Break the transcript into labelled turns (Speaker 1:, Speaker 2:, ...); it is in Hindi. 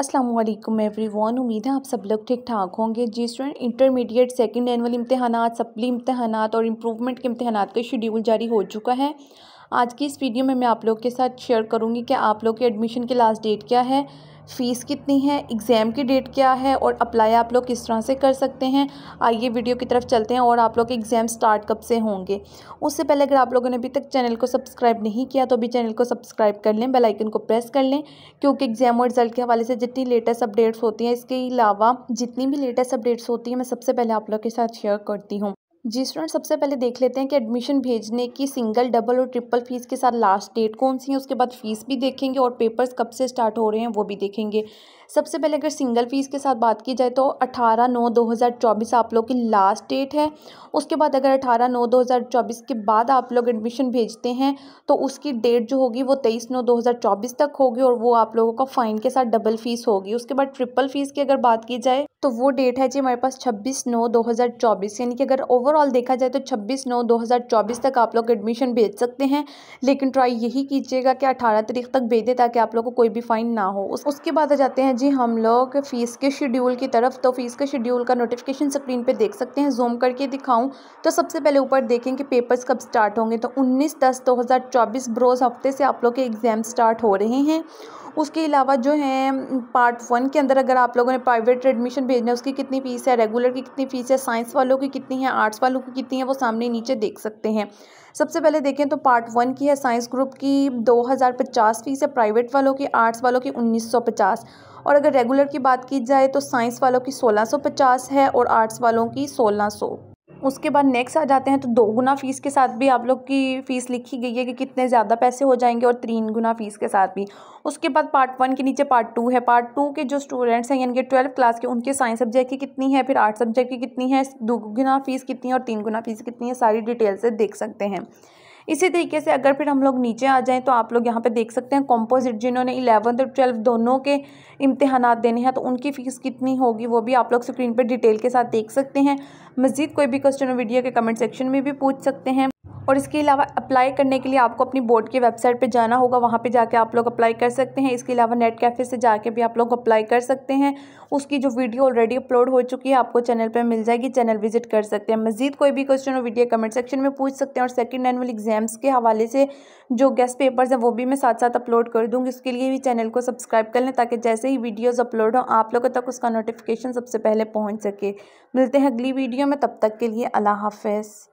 Speaker 1: असलम एवरी वन उम्मीद है आप सब लोग ठीक ठाक होंगे जी स्टूडेंट इंटरमीडिएट सेकेंड एनअल इम्तहान सप्ली इम्तहान और इम्प्रूवमेंट के इम्तहान का शेड्यूल जारी हो चुका है आज की इस वीडियो में मैं आप लोग के साथ शेयर करूँगी कि आप लोग के एडमिशन की लास्ट डेट क्या है फ़ीस कितनी है एग्ज़ाम की डेट क्या है और अप्लाई आप लोग किस तरह से कर सकते हैं आइए वीडियो की तरफ चलते हैं और आप लोग एग्ज़ाम स्टार्ट कब से होंगे उससे पहले अगर आप लोगों ने अभी तक चैनल को सब्सक्राइब नहीं किया तो अभी चैनल को सब्सक्राइब कर लें बेलाइकन को प्रेस कर लें क्योंकि एग्ज़ाम और रिज़ल्ट के हवाले से जितनी लेटेस्ट अपडेट्स होती हैं इसके अलावा जितनी भी लेटेस्ट अपडेट्स होती हैं मैं सबसे पहले आप लोग के साथ शेयर करती हूँ जी स्टूडेंट सबसे पहले देख लेते हैं कि एडमिशन भेजने की सिंगल डबल और ट्रिपल फीस के साथ लास्ट डेट कौन सी है उसके बाद फीस भी देखेंगे और पेपर्स कब से स्टार्ट हो रहे हैं वो भी देखेंगे सबसे पहले अगर सिंगल फीस के साथ बात की जाए तो 18 नौ 2024 आप लोग की लास्ट डेट है उसके बाद अगर 18 नौ 2024 के बाद आप लोग एडमिशन भेजते हैं तो उसकी डेट जो होगी वो 23 नौ 2024 तक होगी और वो आप लोगों का फ़ाइन के साथ डबल फीस होगी उसके बाद ट्रिपल फीस की अगर बात की जाए तो वो डेट है जी हमारे पास 26 नौ 2024 यानी कि अगर ओवरऑल देखा जाए तो 26 नौ 2024 तक आप लोग एडमिशन भेज सकते हैं लेकिन ट्राई यही कीजिएगा कि 18 तारीख तक भेजें ताकि आप लोग को कोई भी फ़ाइन ना हो उस, उसके बाद आ जाते हैं जी हम लोग फ़ीस के शेड्यूल की तरफ तो फ़ीस के शेड्यूल का नोटिफिकेशन स्क्रीन पर देख सकते हैं जूम करके दिखाऊँ तो सबसे पहले ऊपर देखें कि पेपर्स कब स्टार्ट होंगे तो उन्नीस दस दो बरोज़ हफ्ते से आप लोग के एग्ज़ाम स्टार्ट हो रहे हैं उसके अलावा जो है पार्ट वन के अंदर अगर आप लोगों ने प्राइवेट एडमिशन भेजना है उसकी कितनी फ़ीस है रेगुलर की कितनी फ़ीस है साइंस वालों की कितनी है आर्ट्स वालों की कितनी है वो सामने नीचे देख सकते हैं सबसे पहले देखें तो पार्ट वन की है साइंस ग्रुप की दो हज़ार पचास फ़ीस है प्राइवेट वालों की आर्ट्स वालों की उन्नीस सौ पचास और अगर रेगुलर की बात की जाए तो साइंस वालों की सोलह सौ पचास है और आर्ट्स वालों की सोलह सौ उसके बाद नेक्स्ट आ जाते हैं तो दो गुना फ़ीस के साथ भी आप लोग की फ़ीस लिखी गई है कि कितने ज़्यादा पैसे हो जाएंगे और तीन गुना फ़ीस के साथ भी उसके बाद पार्ट वन के नीचे पार्ट टू है पार्ट टू के जो स्टूडेंट्स हैं यानी कि ट्वेल्थ क्लास के उनके साइंस सब्जेक्ट की कितनी है फिर आर्ट सब्जेक्ट की कितनी है दो गुना फ़ीस कितनी है और तीन गुना फ़ीस कितनी है सारी डिटेल से देख सकते हैं इसी तरीके से अगर फिर हम लोग नीचे आ जाएँ तो आप लोग यहाँ पर देख सकते हैं कॉम्पोजिट जिन्होंने इलेवंथ और ट्वेल्थ दोनों के इम्तहान देने हैं तो उनकी फ़ीस कितनी होगी वो भी आप लोग स्क्रीन पर डिटेल के साथ देख सकते हैं मज़ीद कोई भी क्वेश्चन वीडियो के कमेंट सेक्शन में भी पूछ सकते हैं और इसके अलावा अप्लाई करने के लिए आपको अपनी बोर्ड की वेबसाइट पे जाना होगा वहाँ पे जाके आप लोग अप्लाई कर सकते हैं इसके अलावा नेट कैफ़े से जाके भी आप लोग अप्लाई कर सकते हैं उसकी जो वीडियो ऑलरेडी अपलोड हो चुकी है आपको चैनल पर मिल जाएगी चैनल विजिट कर सकते हैं मजीद कोई भी क्वेश्चन और वीडियो कमेंट सेक्शन में पूछ सकते हैं और सेकेंड एनुअल एग्जाम्स के हवाले से जो गेस्ट पेपर्स हैं वो भी मैं साथ साथ अपलोड कर दूँगी उसके लिए भी चैनल को सब्सक्राइब कर लें ताकि जैसे ही वीडियोज़ अपलोड हों आप लोगों तक उसका नोटिफिकेशन सबसे पहले पहुँच सके मिलते हैं अगली वीडियो में तब तक के लिए अला हाफ